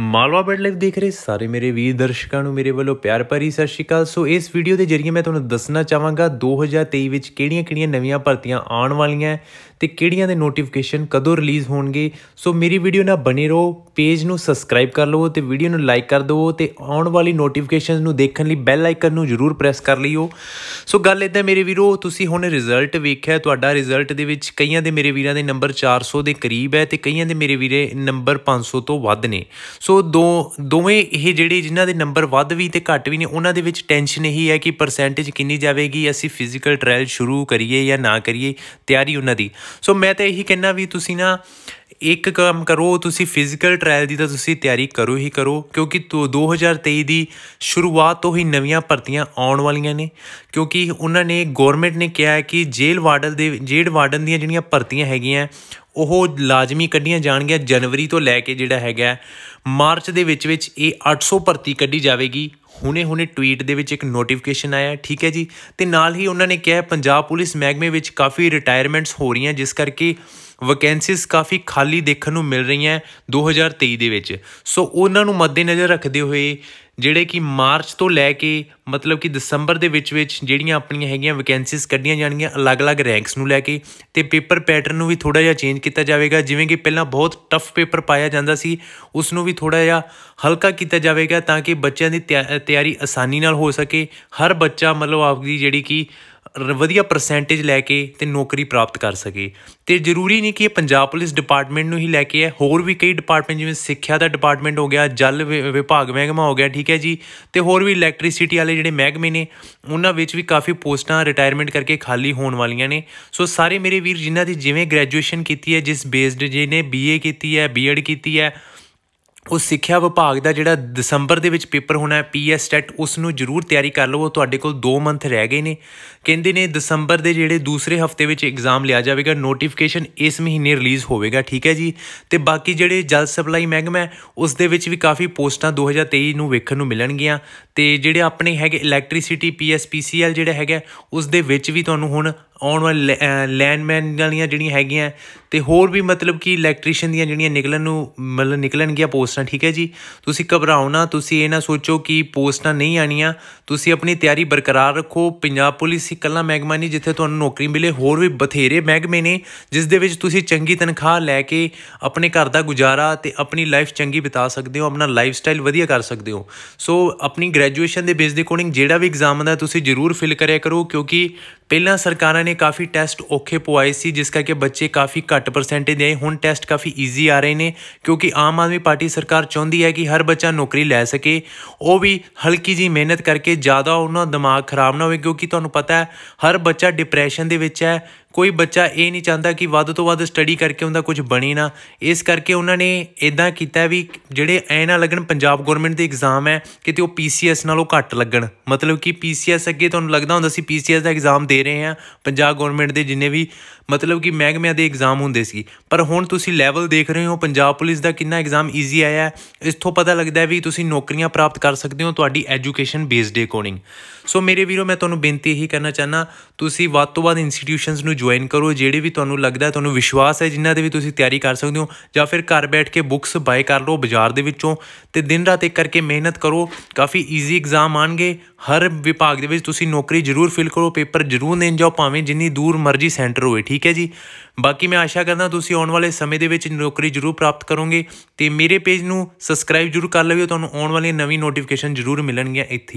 Malwa bed life ਦੇਖ ਰਹੇ ਸਾਰੇ ਮੇਰੇ ਵੀਰ ਦਰਸ਼ਕਾਂ ਨੂੰ ਮੇਰੇ ਵੱਲੋਂ ਪਿਆਰ ਭਰੀ ਸਤਿ ਸ਼੍ਰੀ ਅਕਾਲ ਸੋ ਇਸ ਵੀਡੀਓ ਦੇ ਜ਼ਰੀਏ ਮੈਂ ਤੁਹਾਨੂੰ ਦੱਸਣਾ ਚਾਹਾਂਗਾ 2023 ਵਿੱਚ ਕਿਹੜੀਆਂ-ਕਿਹੜੀਆਂ ਨਵੀਆਂ ਭਰਤੀਆਂ ਆਉਣ ਵਾਲੀਆਂ ਹੈ ਤੇ ਕਿਹੜੀਆਂ ਦੇ ਨੋਟੀਫਿਕੇਸ਼ਨ ਕਦੋਂ ਰਿਲੀਜ਼ ਹੋਣਗੇ ਸੋ ਮੇਰੀ ਵੀਡੀਓ ਨਾਲ ਬਣੇ ਰਹੋ ਪੇਜ ਨੂੰ ਸਬਸਕ੍ਰਾਈਬ ਕਰ ਲਵੋ ਤੇ ਵੀਡੀਓ ਨੂੰ ਲਾਈਕ ਕਰ ਦਿਓ ਤੇ ਆਉਣ ਵਾਲੀ ਨੋਟੀਫਿਕੇਸ਼ਨਸ ਨੂੰ ਦੇਖਣ ਲਈ ਬੈਲ ਆਈਕਨ ਨੂੰ ਜ਼ਰੂਰ ਪ੍ਰੈਸ ਕਰ ਲਿਓ ਸੋ ਗੱਲ ਇਦਾਂ ਮੇਰੇ ਵੀਰੋ ਤੁਸੀਂ ਹੁਣ ਰਿਜ਼ਲਟ ਵੇਖਿਆ ਤੁਹਾਡਾ ਰਿਜ਼ਲਟ ਦੇ ਵਿੱਚ ਕਈਆਂ ਦੇ ਮੇਰੇ ਵੀਰਾਂ ਦੇ ਨੰਬਰ 400 ਦੇ ਕਰੀਬ ਹੈ ਤੇ ਕਈਆਂ ਦੇ ਮੇਰੇ ਵੀਰੇ ਨੰਬਰ 500 ਤੋਂ ਵੱਧ ਨੇ ਸੋ ਦੋ ਦੋਵੇਂ ਇਹ ਜਿਹੜੇ ਜਿਨ੍ਹਾਂ ਦੇ ਨੰਬਰ ਵੱਧ ਵੀ ਤੇ ਘੱਟ ਵੀ ਨੇ ਉਹਨਾਂ ਦੇ ਵਿੱਚ ਟੈਨਸ਼ਨ ਇਹੀ ਹੈ ਕਿ ਪਰਸੈਂਟੇਜ ਕਿੰਨੀ ਜਾਵੇਗੀ ਅਸੀਂ ਫਿਜ਼ੀਕਲ ਟ੍ਰਾਇਲ ਸ਼ੁਰੂ ਕਰੀਏ ਜਾਂ ਨਾ ਕਰੀਏ ਤਿਆਰੀ ਉਹਨਾਂ ਦੀ ਸੋ ਮੈਂ ਤਾਂ ਇਹੀ ਕਹਿਣਾ ਵੀ ਤੁਸੀਂ ਨਾ ਇੱਕ ਕੰਮ ਕਰੋ ਤੁਸੀਂ ਫਿਜ਼ੀਕਲ ਟ੍ਰਾਇਲ ਦੀ ਤਾਂ ਤੁਸੀਂ ਤਿਆਰੀ ਕਰੋ ਹੀ ਕਰੋ ਕਿਉਂਕਿ 2023 ਦੀ ਸ਼ੁਰੂਆਤ ਤੋਂ ਹੀ ਨਵੀਆਂ ਭਰਤੀਆਂ ਆਉਣ ਵਾਲੀਆਂ ਨੇ ਕਿਉਂਕਿ ਉਹਨਾਂ ਨੇ ਗਵਰਨਮੈਂਟ ਨੇ ਕਿਹਾ ਹੈ ਕਿ ਜੇਲ੍ਹ ਵਾਰਡਨ ਦੇ ਜੇਡ ਵਾਰਡਨ ਦੀਆਂ ਜਿਹੜੀਆਂ ਭਰਤੀਆਂ ਹੈਗੀਆਂ ਉਹ ਲਾਜ਼ਮੀ ਕੱਢੀਆਂ ਜਾਣਗੀਆਂ ਜਨਵਰੀ ਤੋਂ ਲੈ ਕੇ ਜਿਹੜਾ ਹੈਗਾ ਮਾਰਚ ਦੇ ਵਿੱਚ ਵਿੱਚ ਇਹ 800 ਭਰਤੀ ਕੱਢੀ ਜਾਵੇਗੀ ਹੁਣੇ-ਹੁਣੇ ਟਵੀਟ ਦੇ ਵਿੱਚ ਇੱਕ ਨੋਟੀਫਿਕੇਸ਼ਨ ਆਇਆ ਠੀਕ ਹੈ ਜੀ ਤੇ ਨਾਲ ਹੀ ਉਹਨਾਂ ਨੇ ਕਿਹਾ ਪੰਜਾਬ ਪੁਲਿਸ ਮਹਿਕਮੇ ਵਿੱਚ ਕਾਫੀ ਰਿਟਾਇਰਮੈਂਟਸ ਹੋ ਰਹੀਆਂ ਜਿਸ ਕਰਕੇ ਵੈਕੈਂਸੀਜ਼ ਕਾਫੀ ਖਾਲੀ ਦੇਖਣ ਨੂੰ ਮਿਲ ਰਹੀਆਂ 2023 ਦੇ ਵਿੱਚ ਸੋ ਉਹਨਾਂ ਨੂੰ ਮੱਦੇਨਜ਼ਰ ਰੱਖਦੇ ਹੋਏ ਜਿਹੜੇ ਕਿ ਮਾਰਚ ਤੋਂ ਲੈ ਕੇ ਮਤਲਬ ਕਿ ਦਸੰਬਰ ਦੇ ਵਿੱਚ ਵਿੱਚ ਜਿਹੜੀਆਂ ਆਪਣੀਆਂ ਹੈਗੀਆਂ ਵੈਕੈਂਸੀਜ਼ ਕੱਢੀਆਂ ਜਾਣਗੀਆਂ ਅਲੱਗ-ਅਲੱਗ ਰੈਂਕਸ ਨੂੰ ਲੈ ਕੇ ਤੇ ਪੇਪਰ ਪੈਟਰਨ ਨੂੰ ਵੀ ਥੋੜਾ ਜਿਹਾ ਚੇਂਜ ਕੀਤਾ ਜਾਵੇਗਾ ਜਿਵੇਂ ਕਿ ਪਹਿਲਾਂ ਬਹੁਤ ਟਫ ਪੇਪਰ ਪਾਇਆ ਜਾਂਦਾ ਸੀ ਉਸ ਨੂੰ ਵੀ ਥੋੜਾ ਜਿਹਾ ਹਲਕਾ ਕੀਤਾ ਜਾਵੇਗਾ ਤਾਂ ਕਿ ਬੱਚਿਆਂ ਦੀ ਤਿਆਰੀ ਆਸਾਨੀ ਨਾਲ ਹੋ ਸਕੇ ਹਰ ਬੱਚਾ ਮਤਲਬ ਆਪਦੀ ਜਿਹੜੀ ਕਿ ਵਧੀਆ ਪਰਸੈਂਟੇਜ ਲੈ ਕੇ ਤੇ ਨੌਕਰੀ ਪ੍ਰਾਪਤ ਕਰ ਸਕੇ ਤੇ ਜ਼ਰੂਰੀ ਨਹੀਂ ਕਿ ਇਹ ਪੰਜਾਬ ਪੁਲਿਸ ਡਿਪਾਰਟਮੈਂਟ ਨੂੰ ਹੀ ਲੈ ਕੇ ਹੈ ਹੋਰ ਵੀ ਕਈ ਡਿਪਾਰਟਮੈਂਟ ਜਿਵੇਂ ਸਿੱਖਿਆ ਦਾ ਡਿਪਾਰਟਮੈਂਟ ਹੋ ਗਿਆ ਜਲ ਵਿਭਾਗ ਵਿਭਾਗ ਹੋ ਗਿਆ ਠੀਕ ਹੈ ਜੀ ਤੇ ਹੋਰ ਵੀ ਇਲੈਕਟ੍ਰਿਸਿਟੀ ਵਾਲੇ ਜਿਹੜੇ ਮਹਿਕਮੇ ਨੇ ਉਹਨਾਂ ਵਿੱਚ ਵੀ ਕਾਫੀ ਪੋਸਟਾਂ ਰਿਟਾਇਰਮੈਂਟ ਕਰਕੇ ਖਾਲੀ ਹੋਣ ਵਾਲੀਆਂ ਨੇ ਸੋ ਸਾਰੇ ਮੇਰੇ ਵੀਰ ਜਿਨ੍ਹਾਂ ਦੀ ਜਿਵੇਂ ਗ੍ਰੈਜੂਏਸ਼ਨ ਕੀਤੀ ਹੈ ਜਿਸ ਬੇਸਡ ਜਿਨੇ ਬੀਏ ਕੀਤੀ ਹੈ ਬੀਐਡ ਕੀਤੀ ਹੈ ਉਹ ਸਿੱਖਿਆ ਵਿਭਾਗ ਦਾ ਜਿਹੜਾ ਦਸੰਬਰ ਦੇ ਵਿੱਚ ਪੇਪਰ ਹੋਣਾ ਹੈ ਪੀਐਸ ਸਟੈਟ ਉਸ ਨੂੰ ਜ਼ਰੂਰ ਤਿਆਰੀ ਕਰ ਲਵੋ ਤੁਹਾਡੇ ਕੋਲ 2 ਮੰਥ ਰਹਿ ਗਏ ਨੇ ਕਹਿੰਦੇ ਨੇ ਦਸੰਬਰ ਦੇ ਜਿਹੜੇ ਦੂਸਰੇ ਹਫਤੇ ਵਿੱਚ ਐਗਜ਼ਾਮ ਲਿਆ ਜਾਵੇਗਾ ਨੋਟੀਫਿਕੇਸ਼ਨ ਇਸ ਮਹੀਨੇ ਰਿਲੀਜ਼ ਹੋਵੇਗਾ ਠੀਕ ਹੈ ਜੀ ਤੇ ਬਾਕੀ ਜਿਹੜੇ ਜਲ ਸਪਲਾਈ ਮਹਿਕਮਾ ਉਸ ਦੇ ਵਿੱਚ ਵੀ ਕਾਫੀ ਪੋਸਟਾਂ 2023 ਨੂੰ ਵੇਖਣ ਨੂੰ ਮਿਲਣਗੀਆਂ ਤੇ ਜਿਹੜੇ ਆਪਣੇ ਹੈਗੇ ਇਲੈਕਟ੍ਰਿਸਿਟੀ ਪੀਐਸਪੀਸੀਐਲ ਜਿਹੜਾ ਹੈਗਾ ਉਸ ਦੇ ਵਿੱਚ ਵੀ ਤੁਹਾਨੂੰ ਹੁਣ ਆਉਣ ਵਾਲੇ ਲੈਂਡਮੈਨ ਵਾਲੀਆਂ ਜਿਹੜੀਆਂ ਹੈਗੀਆਂ ਤੇ ਹੋਰ ਵੀ ਮਤਲਬ ਕਿ ਇਲੈਕਟ੍ਰੀਸ਼ੀਅਨ ਦੀਆਂ ਜਿਹੜੀਆਂ ਨਿਕਲਣ ਨੂੰ ਮਤਲਬ ਨਿਕਲਣਗੀਆਂ ਪੋਸਟਾਂ ਠੀਕ ਹੈ ਜੀ ਤੁਸੀਂ ਘਬਰਾਓ ਨਾ ਤੁਸੀਂ ਇਹ ਨਾ ਸੋਚੋ ਕਿ ਪੋਸਟਾਂ ਨਹੀਂ ਆਣੀਆਂ ਤੁਸੀਂ ਆਪਣੀ ਤਿਆਰੀ ਬਰਕਰਾਰ ਰੱਖੋ ਪੰਜਾਬ ਪੁਲਿਸ ਕੱਲਾ ਮਹਿਕਮਾ ਨਹੀਂ ਜਿੱਥੇ ਤੁਹਾਨੂੰ ਨੌਕਰੀ ਮਿਲੇ ਹੋਰ ਵੀ ਬਥੇਰੇ ਮਹਿਕਮੇ ਨੇ ਜਿਸ ਦੇ ਵਿੱਚ ਤੁਸੀਂ ਚੰਗੀ ਤਨਖਾਹ ਲੈ ਕੇ ਆਪਣੇ ਘਰ ਦਾ ਗੁਜ਼ਾਰਾ ਤੇ ਆਪਣੀ ਲਾਈਫ ਚੰਗੀ ਬਿਤਾ ਸਕਦੇ ਹੋ ਆਪਣਾ ਲਾਈਫ ਸਟਾਈਲ ਵਧੀਆ ਕਰ ਸਕਦੇ ਹੋ ਸੋ ਆਪਣੀ ਗ੍ਰੈਜੂਏਸ਼ਨ ਦੇ ਬੇਸ ਦੇ ਅਕੋਰਡਿੰਗ ਜਿਹੜਾ ਵੀ ਐਗਜ਼ਾਮ ਹੁੰਦਾ ਤੁਸੀਂ ਜ਼ਰੂਰ ਫਿਲ ਕਰਿਆ ਕਰੋ ਕਿਉਂਕਿ ਪਹਿਲਾਂ ਸਰਕਾਰਾਂ ਨੇ ਕਾਫੀ ਟੈਸਟ ਔਖੇ ਪੁਆਏ ਸੀ ਜਿਸ ਕਰਕੇ ਬੱਚੇ ਕਾਫੀ ਘੱਟ ਪਰਸੈਂਟੇਜ ਦੇ ਹੁਣ ਟੈਸਟ ਕਾਫੀ ਈਜ਼ੀ ਆ ਰਹੇ ਨੇ ਕਿਉਂਕਿ ਆਮ ਆਦਮੀ ਪਾਰਟੀ ਸਰਕਾਰ ਚਾਹੁੰਦੀ ਹੈ ਕਿ ਹਰ ਬੱਚਾ ਨੌਕਰੀ ਲੈ ਸਕੇ ਉਹ ਵੀ ਹਲਕੀ ਜੀ ਮਿਹਨਤ ਕਰਕੇ ਜ਼ਿਆਦਾ ਉਹਨਾਂ ਦਾ ਦਿਮਾਗ ਖਰਾਬ ਨਾ ਹੋਵੇ ਕਿਉਂਕਿ ਤੁਹਾਨੂੰ ਪਤਾ ਹੈ ਹਰ ਬੱਚਾ ਡਿਪਰੈਸ਼ਨ ਦੇ ਵਿੱਚ ਹੈ ਕੋਈ ਬੱਚਾ ਇਹ ਨਹੀਂ ਚਾਹੁੰਦਾ ਕਿ ਵੱਧ ਤੋਂ ਵੱਧ ਸਟੱਡੀ ਕਰਕੇ ਉਹਦਾ ਕੁਝ ਬਣੇ ਨਾ ਇਸ ਕਰਕੇ ਉਹਨਾਂ ਨੇ ਇਦਾਂ ਕੀਤਾ ਵੀ ਜਿਹੜੇ ਐ ਨਾ ਲੱਗਣ ਪੰਜਾਬ ਗਵਰਨਮੈਂਟ ਦੇ ਐਗਜ਼ਾਮ ਹੈ ਕਿਤੇ ਉਹ ਪੀਸੀਐਸ ਨਾਲੋਂ ਘੱਟ ਲੱਗਣ ਮਤਲਬ ਕਿ ਪੀਸੀਐਸ ਅੱਗੇ ਤੁਹਾਨੂੰ ਲੱਗਦਾ ਹੁੰਦਾ ਸੀ ਪੀਸੀਐਸ ਦਾ ਐਗਜ਼ਾਮ ਦੇ ਰਹੇ ਆ ਪੰਜਾਬ ਗਵਰਨਮੈਂਟ ਦੇ ਜਿੰਨੇ ਵੀ ਮਤਲਬ ਕਿ ਮਹਿਕਮਿਆਂ ਦੇ ਐਗਜ਼ਾਮ ਹੁੰਦੇ ਸੀ ਪਰ ਹੁਣ ਤੁਸੀਂ ਲੈਵਲ ਦੇਖ ਰਹੇ ਹੋ ਪੰਜਾਬ ਪੁਲਿਸ ਦਾ ਕਿੰਨਾ ਐਗਜ਼ਾਮ ਈਜ਼ੀ ਆਇਆ ਇਸ ਤੋਂ ਪਤਾ ਲੱਗਦਾ ਹੈ ਵੀ ਤੁਸੀਂ ਨੌਕਰੀਆਂ ਪ੍ਰਾਪਤ ਕਰ ਸਕਦੇ ਹੋ ਤੁਹਾਡੀ ਐਜੂਕੇਸ਼ਨ ਬੇਸਡ ਅਕੋਰਡਿੰਗ ਸੋ ਮੇਰੇ ਵੀਰੋ ਮੈਂ ਤੁਹਾਨੂੰ ਬੇਨਤੀ ਇਹੀ ਕਰਨਾ ਚਾਹਨਾ ਤੁਸੀਂ ਵੱਧ ਤੋਂ ਵੱਧ ਇੰਸਟੀਟਿਊਸ਼ਨਸ ਨੂੰ ਜੁਆਇਨ ਕਰੋ ਜਿਹੜੇ ਵੀ ਤੁਹਾਨੂੰ ਲੱਗਦਾ ਤੁਹਾਨੂੰ ਵਿਸ਼ਵਾਸ ਹੈ ਜਿਨ੍ਹਾਂ ਦੇ ਵੀ ਤੁਸੀਂ ਤਿਆਰੀ ਕਰ ਸਕਦੇ ਹੋ ਜਾਂ ਫਿਰ ਘਰ ਬੈਠ ਕੇ ਬੁੱਕਸ ਬਾਏ ਕਰ ਲਓ ਬਾਜ਼ਾਰ ਦੇ ਵਿੱਚੋਂ ਤੇ ਦਿਨ ਰਾਤ ਇੱਕ ਕਰਕੇ ਮਿਹਨਤ ਕਰੋ ਕਾਫੀ ਈਜ਼ੀ ਐਗਜ਼ਾਮ ਆਣਗੇ ਹਰ ਵਿਭਾਗ ਦੇ ਵਿੱਚ ਤੁਸੀਂ ਨੌਕਰੀ ਜ਼ਰੂਰ ਫਿਲ ਕਰੋ ਪੇਪਰ ਜ਼ਰੂਰ ਦੇਣ ਜਾਓ ਭਾਵੇਂ ਜਿੰਨੀ ਦੂਰ ਮਰਜ਼ੀ ਸੈਂਟਰ ਹੋਵੇ ਠੀਕ ਹੈ ਜੀ ਬਾਕੀ ਮੈਂ ਆਸ਼ਾ ਕਰਦਾ ਤੁਸੀਂ ਆਉਣ ਵਾਲੇ ਸਮੇਂ ਦੇ ਵਿੱਚ ਨੌਕਰੀ ਜ਼ਰੂਰ ਪ੍ਰਾਪਤ ਕਰੋਗੇ ਤੇ ਮੇਰੇ ਪੇਜ ਨੂੰ ਸਬਸਕ੍ਰਾਈਬ ਜ਼ਰੂਰ ਕਰ ਲਵਿਓ ਤੁਹਾਨੂੰ ਆਉਣ ਵਾਲੀਆਂ ਨਵੀਂ ਨੋਟੀਫਿਕੇਸ਼ਨ ਜ਼ਰੂਰ ਮਿਲਣਗੀਆਂ ਇੱਥੇ